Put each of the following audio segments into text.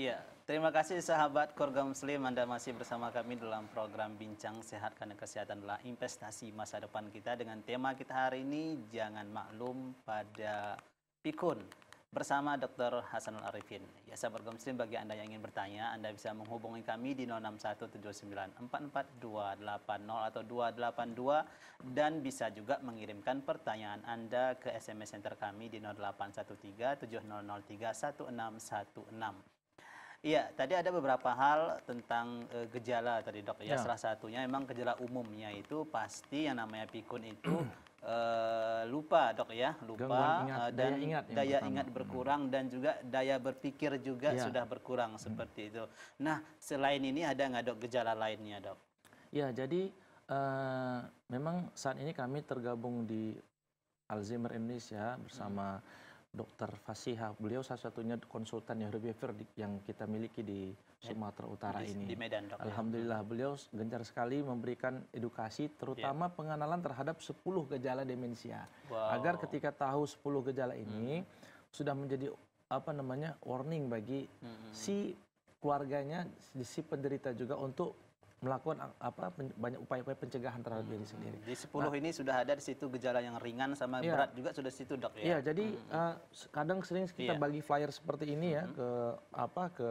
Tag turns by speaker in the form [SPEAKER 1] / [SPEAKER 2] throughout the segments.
[SPEAKER 1] Iya, terima kasih sahabat keluarga muslim Anda masih bersama kami dalam program Bincang Sehat karena kesehatan adalah investasi masa depan kita dengan tema kita hari ini jangan maklum pada pikun bersama Dr. Hasanul Arifin. Ya sahabat keluarga muslim bagi Anda yang ingin bertanya, Anda bisa menghubungi kami di 0617944280 atau 282 dan bisa juga mengirimkan pertanyaan Anda ke SMS center kami di 0813 7003 1616. Iya, tadi ada beberapa hal tentang e, gejala tadi dok. Ya, ya, salah satunya memang gejala umumnya itu pasti yang namanya pikun itu e, lupa dok ya, lupa ingat, eh, dan daya ingat, daya hmm. ingat berkurang dan juga daya berpikir juga ya. sudah berkurang hmm. seperti itu. Nah, selain ini ada nggak dok gejala lainnya dok?
[SPEAKER 2] Ya, jadi e, memang saat ini kami tergabung di Alzheimer Indonesia bersama. Hmm Dokter Fasiha. Beliau salah-satunya konsultan yang reviewer yang kita miliki di Sumatera Utara ini. Di Medan, dok. Alhamdulillah, beliau gencar sekali memberikan edukasi, terutama yeah. pengenalan terhadap 10 gejala demensia. Wow. Agar ketika tahu 10 gejala ini, hmm. sudah menjadi apa namanya warning bagi
[SPEAKER 1] hmm. si
[SPEAKER 2] keluarganya, si penderita juga untuk melakukan uh, apa banyak upaya-upaya pencegahan terhadap hmm. diri sendiri. Di sepuluh nah, ini
[SPEAKER 1] sudah ada di situ gejala yang ringan sama iya. berat juga sudah di situ dok ya. Iya, jadi hmm.
[SPEAKER 2] hmm. uh, kadang sering kita iya. bagi flyer seperti ini ya hmm. ke apa ke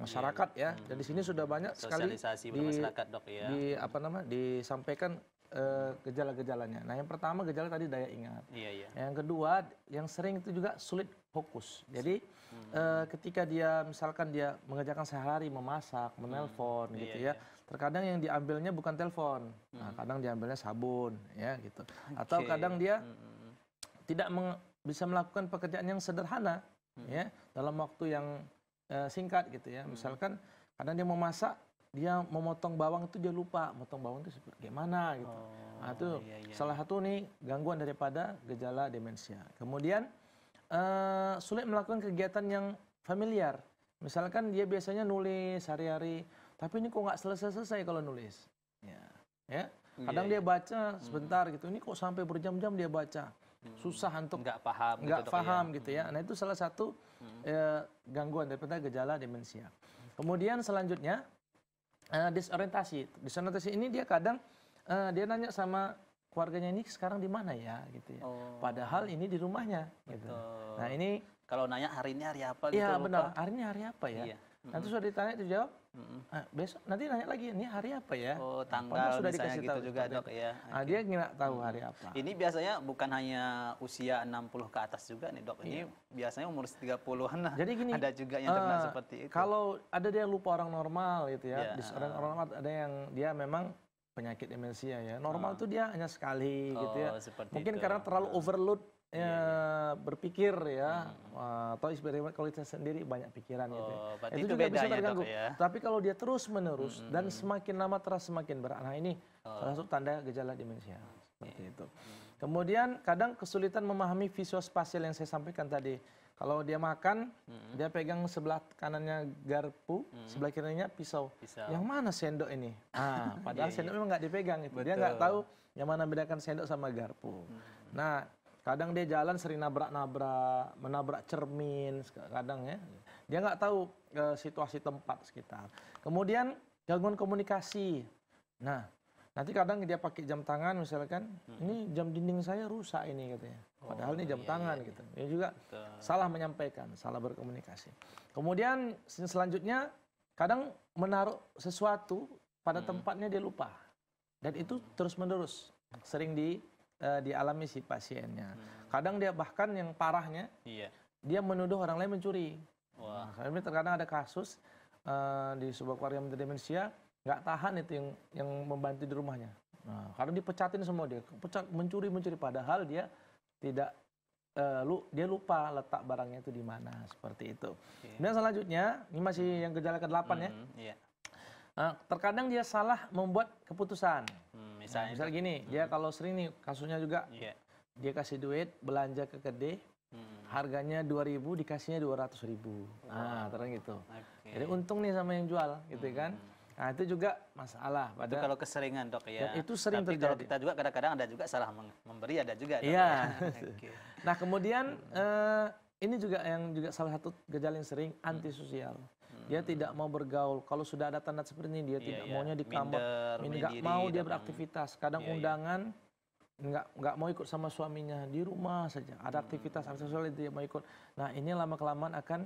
[SPEAKER 2] masyarakat iya. ya. Hmm. Dan di sini sudah banyak sekali di, masyarakat dok ya. Di apa nama disampaikan Eh, gejala-gejalanya. Nah, yang pertama gejala tadi daya ingat. Iya, iya. Yang kedua, yang sering itu juga sulit fokus. Jadi hmm. Eh, ketika dia misalkan dia mengerjakan sehari memasak, hmm. menelpon hmm. gitu iya, ya. Iya. Terkadang yang diambilnya bukan telepon. Nah, hmm. Nah, kadang diambilnya sabun ya gitu. Okay. Atau kadang dia hmm. hmm, hmm. tidak bisa melakukan pekerjaan yang sederhana hmm. ya dalam waktu yang eh, singkat gitu ya. Hmm. Misalkan kadang dia mau masak dia memotong bawang itu dia lupa motong bawang itu seperti gimana gitu. Oh, nah, itu iya, iya. salah iya. satu nih gangguan daripada gejala demensia. Kemudian uh, eh, sulit melakukan kegiatan yang familiar. Misalkan dia biasanya nulis hari hari tapi ini kok nggak selesai-selesai kalau nulis. Ya, ya. Iya, Kadang yeah, dia iya. baca hmm. sebentar gitu. Ini kok sampai berjam-jam dia baca. Hmm. Susah untuk nggak paham, gitu nggak gitu, paham ya. gitu ya. Hmm. Nah itu salah satu hmm. eh, gangguan daripada gejala demensia. Kemudian selanjutnya uh, disorientasi. Disorientasi ini dia kadang uh, dia nanya sama keluarganya ini sekarang di mana ya gitu ya. Oh. Padahal ini di rumahnya
[SPEAKER 1] gitu. Betul. Nah, ini kalau nanya hari ini hari apa iya, gitu. Iya, benar.
[SPEAKER 2] Hari ini hari apa ya? Iya. Nanti sudah ditanya itu jawab mm Nah, besok nanti nanya lagi ini hari apa
[SPEAKER 1] ya? Oh, nah, tanggal sudah dikasih gitu tahu juga, Dok, dok ya.
[SPEAKER 2] Nah, dia nggak tahu hmm. hari apa.
[SPEAKER 1] Ini biasanya bukan hanya usia 60 ke atas juga nih, Dok. Ini iya. biasanya umur 30-an Jadi gini, ada juga yang terkena uh, seperti
[SPEAKER 2] itu. Kalau ada dia lupa orang normal gitu ya. Yeah. orang orang normal ada yang dia memang penyakit demensia ya. Normal uh. tuh dia hanya sekali oh, gitu ya. Oh, Mungkin itu. karena terlalu ah. overload ya, berpikir ya hmm. atau eksperimen kalau itu sendiri banyak pikiran oh, gitu. Ya. Oh, itu, itu juga bisa terganggu. ya? Tapi kalau dia terus menerus hmm, hmm. dan hmm. semakin lama terasa semakin berat. Nah ini oh. salah tanda gejala demensia seperti yeah. itu. Hmm. Kemudian kadang kesulitan memahami visual spasial yang saya sampaikan tadi. Kalau dia makan, hmm. dia pegang sebelah kanannya garpu, hmm. sebelah kirinya pisau. pisau. Yang mana sendok ini? Ah, padahal yeah, sendok yeah. memang nggak dipegang itu. Dia nggak tahu yang mana bedakan sendok sama garpu. Hmm. Nah, kadang dia jalan sering nabrak-nabrak, menabrak cermin kadang ya. Dia nggak tahu e, situasi tempat sekitar. Kemudian gangguan komunikasi. Nah, nanti kadang dia pakai jam tangan misalkan, hmm. ini jam dinding saya rusak ini katanya. Padahal oh, ini jam iya, tangan iya. gitu. Ini iya. juga Betul. salah menyampaikan, salah berkomunikasi. Kemudian selanjutnya kadang menaruh sesuatu pada hmm. tempatnya dia lupa. Dan itu terus-menerus sering di uh, dialami si pasiennya. Hmm. Kadang dia bahkan yang parahnya, iya. dia menuduh orang lain mencuri. Wah. Nah, terkadang ada kasus uh, di sebuah keluarga menteri demensia, nggak tahan itu yang yang membantu di rumahnya. Nah, karena dipecatin semua dia, pecat mencuri mencuri padahal dia tidak uh, lu, dia lupa letak barangnya itu di mana seperti itu. Okay. Iya. Dan selanjutnya ini masih hmm. yang gejala ke delapan mm -hmm. ya. Yeah. Eh, terkadang dia salah membuat keputusan. Hmm, misalnya, nah, misalnya gini, hmm. dia kalau sering nih kasusnya juga, yeah. dia kasih duit belanja ke kedai, hmm. harganya ribu dikasihnya dua ratus ribu. Wow. Nah, terus gitu. Okay. Jadi untung nih sama yang jual, gitu kan. Hmm. Nah, itu juga masalah. Pada, itu kalau
[SPEAKER 1] keseringan, dok, ya. ya itu
[SPEAKER 2] sering Tapi terjadi. kalau kita juga kadang-kadang
[SPEAKER 1] ada juga salah memberi, ada juga. iya. Yeah.
[SPEAKER 2] Ya. Nah, kemudian... Hmm. Uh, ini juga yang juga salah satu gejala yang sering hmm. antisosial. Dia tidak mau bergaul. Kalau sudah ada tanda seperti ini dia iya, tidak yeah. maunya di kamar, nggak mau dia beraktivitas. Kadang yeah, iya. undangan nggak nggak mau ikut sama suaminya di rumah saja. Ada aktivitas hmm. aktivitas itu dia mau ikut. Nah ini lama kelamaan akan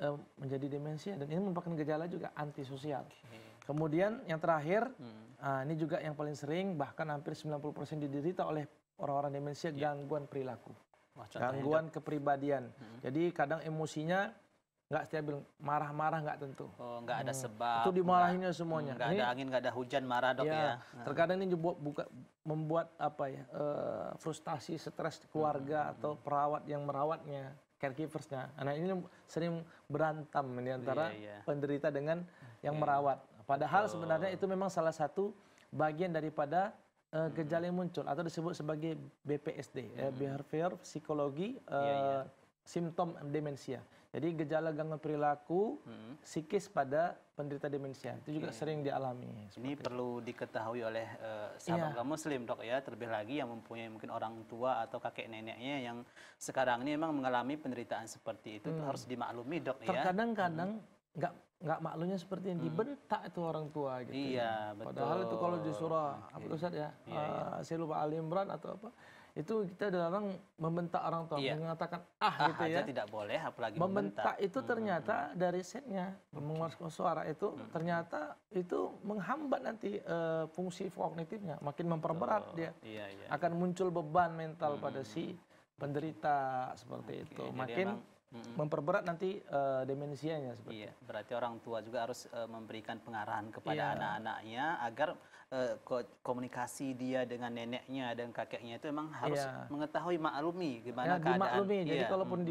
[SPEAKER 2] uh, menjadi demensia dan ini merupakan gejala juga antisosial. Okay. Kemudian yang terakhir, hmm. uh, ini juga yang paling sering bahkan hampir 90% diderita oleh orang-orang demensia yeah. gangguan perilaku.
[SPEAKER 1] Wah, gangguan
[SPEAKER 2] hidup. kepribadian. Hmm. Jadi kadang emosinya nggak setiap bilang marah-marah nggak tentu. Oh, nggak ada hmm. sebab. Itu dimarahinnya semuanya. Nggak ada
[SPEAKER 1] angin, nggak ada hujan marah dok iya. ya. ya.
[SPEAKER 2] Terkadang ini juga buka, membuat apa ya uh, frustasi, stres keluarga hmm. hmm atau hmm. perawat yang merawatnya, caregiversnya. Nah ini sering berantem di antara yeah, yeah. penderita dengan yang iya, merawat. Padahal Betul. sebenarnya itu memang salah satu bagian daripada uh, gejala yang muncul atau disebut sebagai BPSD, eh, hmm. eh, behavior psikologi uh, yeah, yeah. simptom demensia. Jadi gejala gangguan perilaku hmm. psikis pada penderita demensia itu juga iya. sering dialami.
[SPEAKER 1] Ini itu. perlu diketahui oleh uh, sahabat yeah. muslim dok ya, terlebih lagi yang mempunyai mungkin orang tua atau kakek neneknya yang sekarang ini memang mengalami penderitaan seperti itu, hmm. itu harus dimaklumi dok Terkadang ya. Terkadang-kadang
[SPEAKER 2] nggak hmm. nggak maklumnya seperti yang hmm. dibentak itu orang tua gitu. Iya, ya. Padahal itu kalau surah okay. apa tuh ya, yeah, iya, iya. uh, yeah. saya lupa Al Imran atau apa itu kita dilarang membentak orang tua, iya. mengatakan ah, ah gitu ya. tidak
[SPEAKER 1] boleh, apalagi membentak.
[SPEAKER 2] itu hmm, ternyata hmm. dari setnya okay. Hmm. mengeluarkan suara itu hmm. ternyata itu menghambat nanti uh, fungsi kognitifnya, makin memperberat oh, dia. Iya, iya, iya, Akan muncul beban mental hmm. pada hmm, si penderita seperti okay. itu, makin memperberat nanti uh, eh, demensianya seperti.
[SPEAKER 1] Iya, berarti orang tua juga harus uh, memberikan pengarahan kepada yeah. anak-anaknya agar uh, komunikasi dia dengan neneknya dan kakeknya itu memang harus yeah. mengetahui maklumi gimana ya, keadaan. Dimaklumi. Jadi yeah. kalaupun mm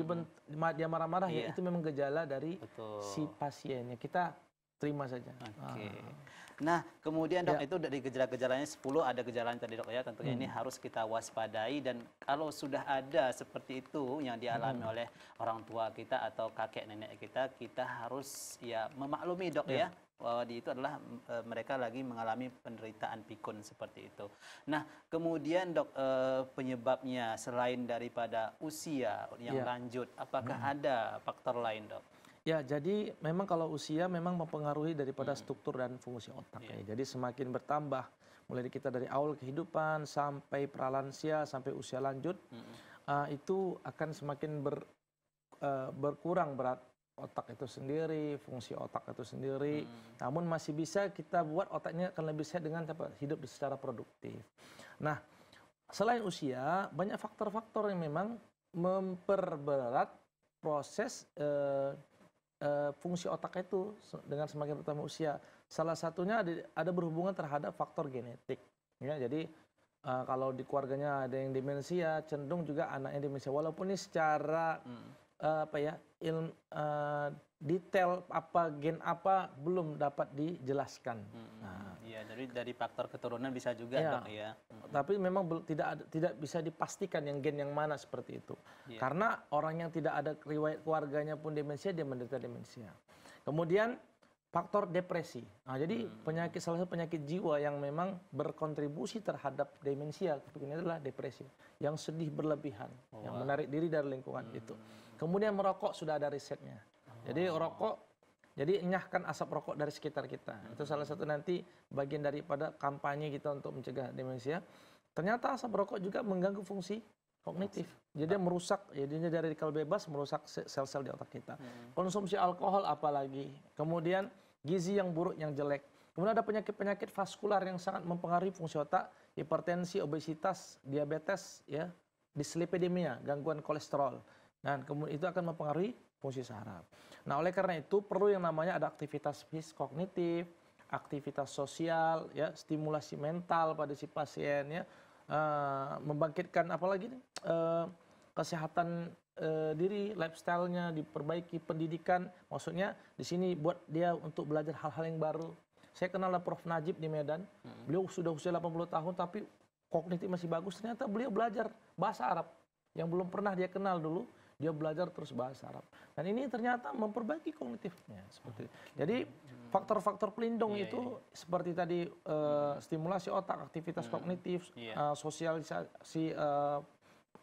[SPEAKER 2] -hmm. dia marah-marah yeah. ya iya. itu memang gejala dari Betul. si pasiennya. Kita terima saja. Oke.
[SPEAKER 1] Okay. Ah. Nah, kemudian dok ya. itu dari gejala-gejalanya 10 ada gejala yang tadi dok ya, tentunya hmm. ini harus kita waspadai dan kalau sudah ada seperti itu yang dialami hmm. oleh orang tua kita atau kakek nenek kita, kita harus ya memaklumi dok ya. ya Oh, di itu adalah e, mereka lagi mengalami penderitaan pikun seperti itu. Nah, kemudian dok e, penyebabnya selain daripada usia yang ya. lanjut, apakah hmm. ada faktor lain dok?
[SPEAKER 2] Ya, jadi memang kalau usia memang mempengaruhi daripada hmm. struktur dan fungsi otak. Yeah. Ya. Jadi semakin bertambah, mulai kita dari awal kehidupan sampai pralansia sampai usia lanjut, hmm. uh, itu akan semakin ber, uh, berkurang berat otak itu sendiri, fungsi otak itu sendiri. Hmm. Namun masih bisa kita buat otaknya akan lebih sehat dengan apa? hidup secara produktif. Nah, selain usia, banyak faktor-faktor yang memang memperberat proses uh, uh, fungsi otak itu dengan semakin bertambah usia. Salah satunya ada, ada berhubungan terhadap faktor genetik. Ya, jadi uh, kalau di keluarganya ada yang demensia, cenderung juga anaknya demensia. Walaupun ini secara hmm Eh, apa ya ilm, uh, eh, detail apa gen apa belum dapat dijelaskan. Hmm, hmm nah,
[SPEAKER 1] hmm. iya, dari dari faktor keturunan bisa juga ya, dok ya.
[SPEAKER 2] Hmm. Tapi memang tidak tidak bisa dipastikan yang gen yang mana seperti itu. Yeah. Karena orang yang tidak ada riwayat keluarganya pun demensia dia menderita demensia. Kemudian faktor depresi. Nah, jadi hmm. penyakit salah satu penyakit jiwa yang memang berkontribusi terhadap demensia ini adalah depresi yang sedih berlebihan, oh, yang menarik diri dari lingkungan hmm. itu. Kemudian merokok sudah ada risetnya. Jadi oh. rokok jadi nyahkan asap rokok dari sekitar kita. Hmm. Itu salah satu nanti bagian daripada kampanye kita untuk mencegah demensia. Ternyata asap rokok juga mengganggu fungsi kognitif. Jadi dia merusak, jadinya dari radikal bebas merusak sel-sel di otak kita. Hmm. Konsumsi alkohol apalagi. Kemudian gizi yang buruk yang jelek. Kemudian ada penyakit-penyakit vaskular yang sangat mempengaruhi fungsi otak, hipertensi, obesitas, diabetes, ya, dislipidemia, gangguan kolesterol dan kemudian itu akan mempengaruhi fungsi saraf. Nah, oleh karena itu perlu yang namanya ada aktivitas fisik kognitif, aktivitas sosial, ya, stimulasi mental pada si pasien, ya, uh, membangkitkan apalagi nih, uh, kesehatan uh, diri, lifestyle-nya diperbaiki, pendidikan, maksudnya di sini buat dia untuk belajar hal-hal yang baru. Saya kenal Prof Najib di Medan, hmm. beliau sudah usia 80 tahun tapi kognitif masih bagus, ternyata beliau belajar bahasa Arab yang belum pernah dia kenal dulu dia belajar terus bahasa Arab. Dan ini ternyata memperbaiki kognitifnya seperti. itu. Jadi faktor-faktor pelindung yeah, itu yeah. Iya. seperti tadi uh, stimulasi otak, aktivitas yeah. Hmm. kognitif, yeah. Iya. uh, sosialisasi uh,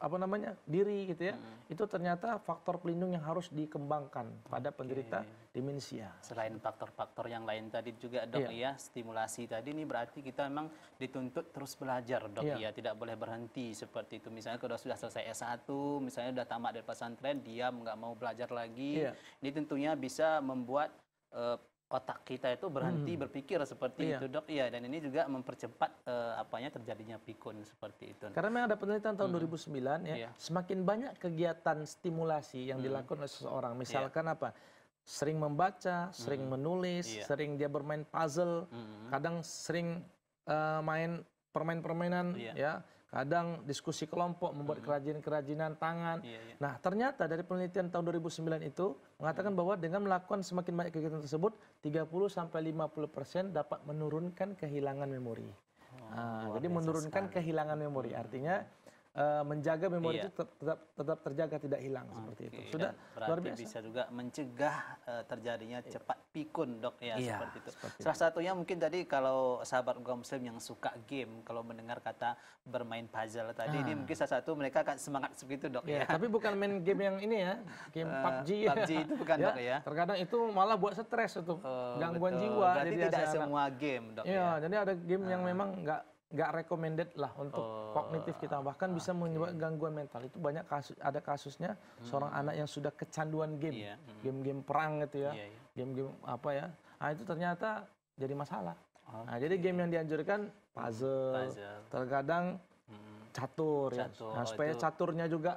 [SPEAKER 2] apa namanya diri gitu ya hmm. itu ternyata faktor pelindung yang harus dikembangkan pada okay. penderita demensia selain
[SPEAKER 1] faktor-faktor yang lain tadi juga dok yeah. ya stimulasi tadi ini berarti kita memang dituntut terus belajar dok yeah. ya tidak boleh berhenti seperti itu misalnya kalau sudah selesai S1 misalnya sudah tamat dari pesantren dia nggak mau belajar lagi yeah. ini tentunya bisa membuat eh, otak kita itu berhenti hmm. berpikir seperti iya. itu dok ya dan ini juga mempercepat uh, apanya terjadinya pikun seperti itu karena
[SPEAKER 2] memang ada penelitian tahun hmm. 2009 ya iya. semakin banyak kegiatan stimulasi yang hmm. dilakukan oleh seseorang iya. misalkan iya. apa sering membaca sering hmm. menulis iya. sering dia bermain puzzle hmm. kadang sering uh, main permain-permainan iya. ya kadang diskusi kelompok membuat hmm. kerajinan-kerajinan tangan. Iya, iya. Nah, ternyata dari penelitian tahun 2009 itu mengatakan hmm. bahwa dengan melakukan semakin banyak kegiatan tersebut, 30 sampai 50% dapat menurunkan kehilangan memori. Oh, nah, jadi menurunkan sekali. kehilangan memori. Hmm. Artinya Eh, menjaga memori iya. itu tetap tetap terjaga tidak hilang okay. seperti itu. Sudah Dan luar biasa. bisa
[SPEAKER 1] juga mencegah uh, terjadinya iya. cepat pikun, Dok, ya iya, seperti
[SPEAKER 2] itu. Seperti Salah itu.
[SPEAKER 1] satunya mungkin tadi kalau sahabat kaum muslim yang suka game, kalau mendengar kata bermain puzzle tadi ah. ini mungkin salah satu mereka akan semangat seperti itu, Dok, ya, ya. Tapi
[SPEAKER 2] bukan main game yang ini ya, game uh, eh, PUBG. PUBG itu bukan, ya, Dok, ya. Terkadang itu malah buat stres itu, oh, gangguan betul. jiwa. Berarti jadi tidak semua game, Dok, ya. ya. jadi ada game yang ah. memang nggak nggak recommended lah untuk oh, kognitif kita bahkan ah, bisa menyebabkan gangguan mental itu banyak kasus ada kasusnya hmm. seorang anak yang sudah kecanduan game yeah. hmm. game-game perang gitu ya yeah, yeah. game-game apa ya nah itu ternyata jadi masalah okay. nah jadi game yang dianjurkan puzzle, puzzle. terkadang hmm. catur, ya. catur ya nah supaya oh, itu... caturnya juga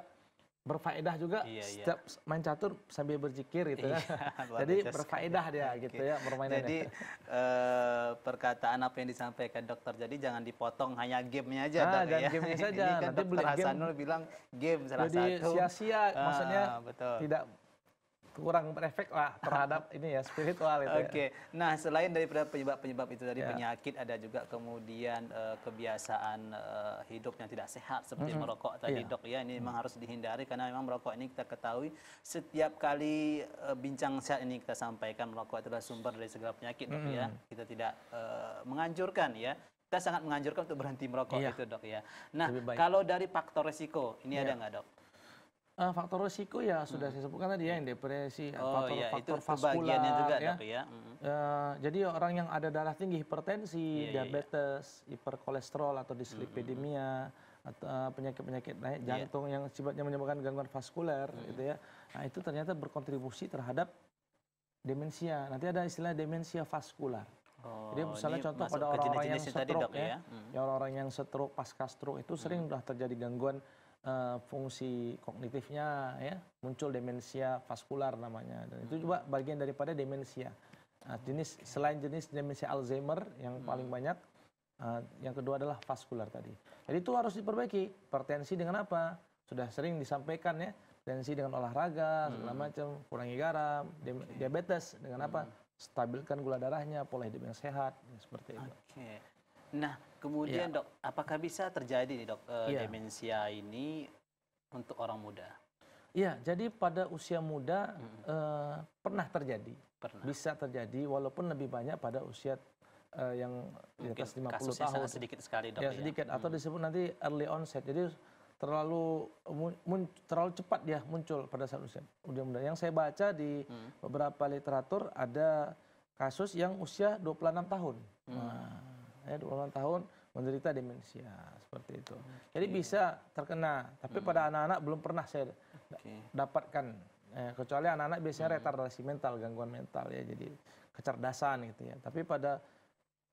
[SPEAKER 2] berfaedah juga iya, iya. setiap iya. main catur sambil berzikir gitu ya. Iya, jadi berfaedah dia okay. gitu ya permainannya. Jadi
[SPEAKER 1] eh, perkataan apa yang disampaikan dokter jadi jangan dipotong hanya gamenya aja nah, dok ya. game-nya saja. Ini kan Nanti dokter Hasanul bilang game salah jadi, satu. Jadi sia-sia ah, maksudnya betul. tidak
[SPEAKER 2] kurang berefek lah terhadap ini ya spiritual itu. Ya. Oke. Okay.
[SPEAKER 1] Ya. Nah, selain daripada penyebab-penyebab itu dari yeah. penyakit ada juga kemudian uh, kebiasaan uh, hidup yang tidak sehat seperti mm -hmm. merokok tadi yeah. Dok ya. Ini mm -hmm. memang harus dihindari karena memang merokok ini kita ketahui setiap kali uh, bincang sehat ini kita sampaikan merokok adalah sumber dari segala penyakit Dok mm -hmm. ya. Kita tidak uh, menganjurkan ya kita sangat menganjurkan untuk berhenti merokok iya. itu dok ya. Nah kalau dari faktor resiko ini iya. ada nggak dok?
[SPEAKER 2] Uh, faktor resiko ya sudah hmm. saya sebutkan tadi ya yang depresi, eh, oh, faktor ya, faktor vaskular juga, ya. Dok, ya. Uh, jadi orang yang ada darah tinggi hipertensi, yeah, iya, iya. diabetes, yeah. hiperkolesterol atau dislipidemia hmm. penyakit-penyakit naik iya. jantung yeah. yang sifatnya menyebabkan gangguan vaskuler hmm. gitu ya. Nah, itu ternyata berkontribusi terhadap demensia. Nanti ada istilah demensia vaskular.
[SPEAKER 1] Oh, Jadi misalnya contoh pada orang-orang yang stroke ya, ya. Hmm.
[SPEAKER 2] ya orang-orang yang stroke pasca stroke itu sering sudah hmm. terjadi gangguan Eh, fungsi kognitifnya ya muncul demensia vaskular namanya dan itu juga bagian daripada demensia nah, jenis selain jenis demensia Alzheimer yang hmm. paling banyak uh, yang kedua adalah vaskular tadi jadi itu harus diperbaiki hipertensi dengan apa sudah sering disampaikan ya tensi dengan olahraga segala hmm. macam kurangi garam diabetes dengan apa hmm. stabilkan gula darahnya pola hidup yang sehat ya, seperti itu.
[SPEAKER 1] Okay. Nah, Kemudian ya. dok, apakah bisa terjadi nih dok e, ya. demensia ini untuk orang muda?
[SPEAKER 2] Iya, jadi pada usia muda hmm. e, pernah terjadi, pernah. bisa terjadi walaupun lebih banyak pada usia e, yang Mungkin di atas 50 tahun. sedikit
[SPEAKER 1] sekali dok. Ya, ya. sedikit atau
[SPEAKER 2] hmm. disebut nanti early onset. Jadi terlalu mun, terlalu cepat ya muncul pada saat usia usia muda. Yang saya baca di hmm. beberapa literatur ada kasus yang usia 26 tahun. Hmm. Nah, ya eh, 28 tahun menderita demensia seperti itu. Okay. Jadi bisa terkena, tapi hmm. pada anak-anak belum pernah saya okay. dapatkan eh, kecuali anak-anak biasanya hmm. retardasi mental, gangguan mental ya. Jadi kecerdasan gitu ya. Tapi pada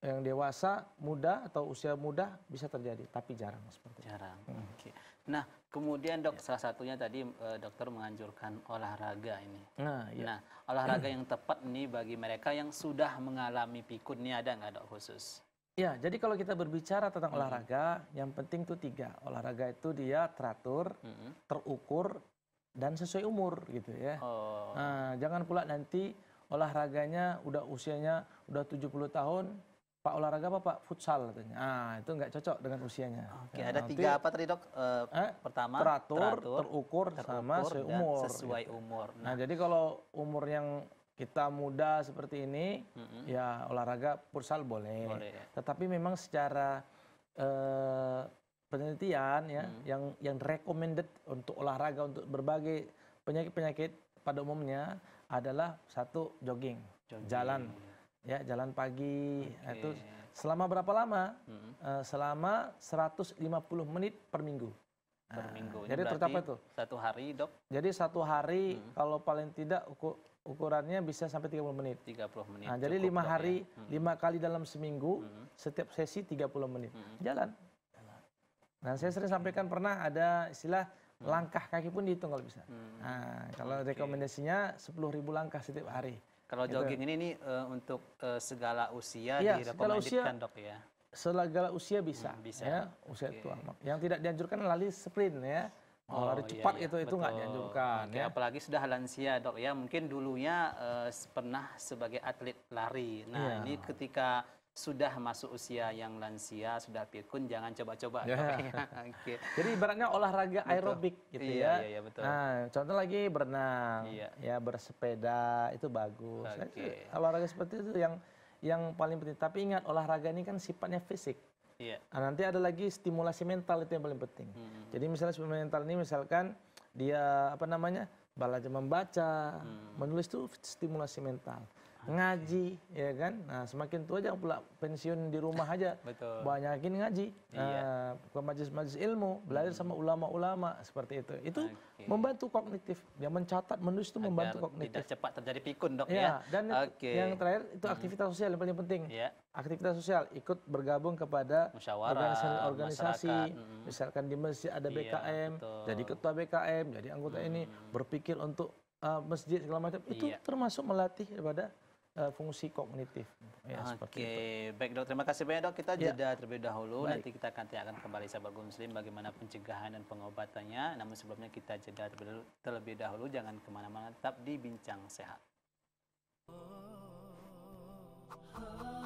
[SPEAKER 2] yang dewasa, muda atau usia muda bisa terjadi, tapi jarang seperti jarang. Itu. Hmm. Oke.
[SPEAKER 1] Okay. Nah, kemudian dok ya. salah satunya tadi eh, dokter menganjurkan olahraga ini. Nah, ya. nah olahraga yang tepat nih bagi mereka yang sudah mengalami pikun ini ada nggak dok khusus?
[SPEAKER 2] Ya, jadi kalau kita berbicara tentang mm -hmm. olahraga, yang penting tuh tiga. Olahraga itu dia teratur, mm -hmm. terukur, dan sesuai umur gitu ya. Oh. Nah, jangan pula nanti olahraganya udah usianya udah 70 tahun, Pak olahraga apa Pak? Futsal katanya. Ah, itu nggak cocok dengan usianya. Oke, ya, ada nanti, tiga apa tadi
[SPEAKER 1] dok? E, eh, pertama, teratur, teratur
[SPEAKER 2] terukur, terukur, sama sesuai umur. Sesuai gitu. umur. Nah. nah, jadi kalau umur yang kita muda seperti ini mm-hmm. ya olahraga futsal boleh, boleh ya. tetapi memang secara eh, penelitian ya mm. yang yang recommended untuk olahraga untuk berbagai penyakit-penyakit pada umumnya adalah satu jogging, jogging. jalan ya jalan pagi nah, okay. itu selama berapa lama mm-hmm. eh, selama 150 menit per minggu per minggu. Nah, jadi tercapai itu.
[SPEAKER 1] Satu hari dok.
[SPEAKER 2] Jadi satu hari hmm. kalau paling tidak ukur ukurannya bisa sampai 30 menit.
[SPEAKER 1] 30 menit. Nah, jadi lima hari, ya. Hmm. lima
[SPEAKER 2] ya. kali dalam seminggu, hmm. setiap sesi 30 menit. Hmm. Jalan. Nah, saya sering sampaikan pernah ada istilah hmm. langkah kaki pun dihitung kalau bisa. Hmm. Nah, kalau okay. rekomendasinya 10.000 langkah setiap hari. Kalau
[SPEAKER 1] gitu. jogging ini ini uh, untuk uh, segala usia ya, direkomendasikan dok ya.
[SPEAKER 2] Segala usia bisa. Hmm, bisa. Ya, usia okay. tua. Yang tidak dianjurkan lali sprint ya oh, lari iya, cepat iya, iya. itu itu nggak dianjurkan
[SPEAKER 1] okay, ya. Apalagi sudah lansia dok ya mungkin dulunya uh, pernah sebagai atlet lari. Nah yeah. ini ketika sudah masuk usia yang lansia sudah pikun jangan coba-coba. Yeah. Ya. okay.
[SPEAKER 2] Jadi ibaratnya olahraga betul. aerobik gitu iya, ya. Iya, iya betul. Nah contoh lagi berenang, iya. ya bersepeda itu bagus. Okay. Nah, itu, olahraga seperti itu yang yang paling penting. Tapi ingat olahraga ini kan sifatnya fisik. Iya. Nah, nanti ada lagi stimulasi mental itu yang paling penting. Hmm. hmm, hmm. Jadi misalnya stimulasi mental ini misalkan dia apa namanya belajar membaca, hmm. menulis itu stimulasi mental ngaji ya kan nah semakin tua jangan pula pensiun di rumah aja Betul. banyakin ngaji iya. uh, ke majelis-majelis ilmu belajar sama ulama-ulama seperti itu itu okay. membantu kognitif yang mencatat menulis itu Agar membantu kognitif
[SPEAKER 1] tidak cepat terjadi pikun dok ya, ya. dan okay. yang
[SPEAKER 2] terakhir itu hmm. aktivitas sosial yang paling penting yeah. aktivitas sosial ikut bergabung kepada organisasi organisasi hmm. misalkan di masjid ada BKM iya, jadi ketua BKM jadi anggota hmm. ini berpikir untuk uh, masjid segala macam itu iya. termasuk melatih daripada uh, fungsi kognitif. Ya,
[SPEAKER 1] Oke, okay. baik dok. Terima kasih banyak dok. Kita ya. jeda terlebih dahulu. Baik. Nanti kita akan tanyakan kembali sahabat muslim bagaimana pencegahan dan pengobatannya. Namun sebelumnya kita jeda terlebih dahulu. Jangan kemana-mana, tetap dibincang Sehat. Oh, oh, oh.